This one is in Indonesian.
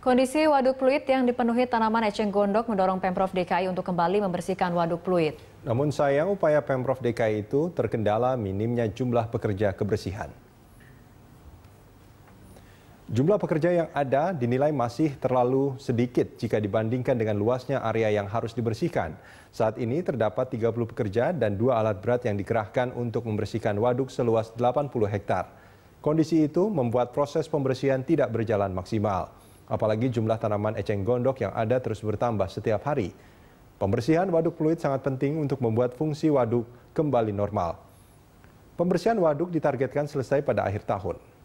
Kondisi waduk Pluit yang dipenuhi tanaman eceng gondok mendorong Pemprov DKI untuk kembali membersihkan waduk Pluit. Namun sayang upaya Pemprov DKI itu terkendala minimnya jumlah pekerja kebersihan. Jumlah pekerja yang ada dinilai masih terlalu sedikit jika dibandingkan dengan luasnya area yang harus dibersihkan. Saat ini terdapat 30 pekerja dan dua alat berat yang dikerahkan untuk membersihkan waduk seluas 80 hektar. Kondisi itu membuat proses pembersihan tidak berjalan maksimal apalagi jumlah tanaman eceng gondok yang ada terus bertambah setiap hari. Pembersihan waduk fluid sangat penting untuk membuat fungsi waduk kembali normal. Pembersihan waduk ditargetkan selesai pada akhir tahun.